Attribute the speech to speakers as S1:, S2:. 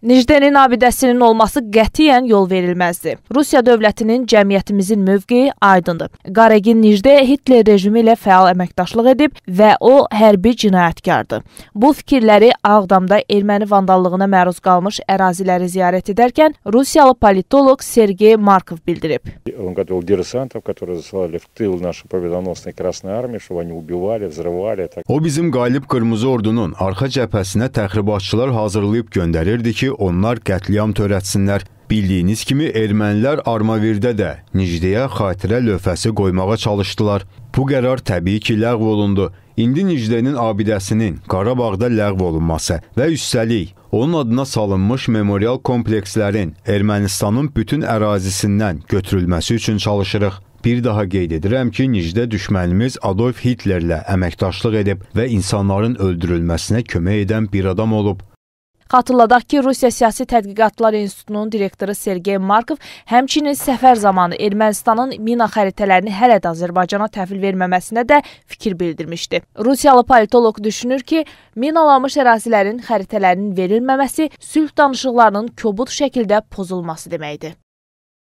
S1: Necdenin abidəsinin olması qətiyyən yol verilməzdi. Rusiya dövlətinin cəmiyyətimizin mövqeyi aydındır. Qaregin Necdə Hitler rejimi ilə fəal əməkdaşlıq edib və o hərbi cinayətkardır. Bu fikirləri Ağdamda erməni vandallığına məruz qalmış əraziləri ziyarət edərkən Rusiyalı politoloq Sergey Markov bildirib.
S2: Он готовил диверсантов, которые засылали в тыл нашей победоносной Красной армии, чтобы они убивали, взрывали.
S3: O bizim qalib Qırmızı Ordunun arxa cəbhəsinə təxribatçılar hazırlayıb göndərirdi ki, ki, onlar qətliam törətsinlər. Bildiyiniz kimi ermənilər Armavirdə də Nicdeyə xatirə lövhəsi qoymağa çalışdılar. Bu qərar təbii ki, ləğv olundu. İndi Nicdenin abidəsinin Qarabağda ləğv olunması və üstəlik onun adına salınmış memorial komplekslərin Ermənistanın bütün ərazisindən götürülməsi üçün çalışırıq. Bir daha qeyd edirəm ki, Nicdə düşmənimiz Adolf Hitlerlə əməkdaşlıq edib və insanların öldürülməsinə kömək edən bir adam olub.
S1: Xatırladaq ki, Rusiya Siyasi Tədqiqatlar İnstitutunun direktoru Sergey Markov həmçinin səfər zamanı Ermənistanın mina xəritələrini hələ də Azərbaycana təhvil verməməsinə də fikir bildirmişdi. Rusiyalı politoloq düşünür ki, minalanmış ərazilərin xəritələrinin verilməməsi sülh danışıqlarının kobud şəkildə pozulması deməkdir.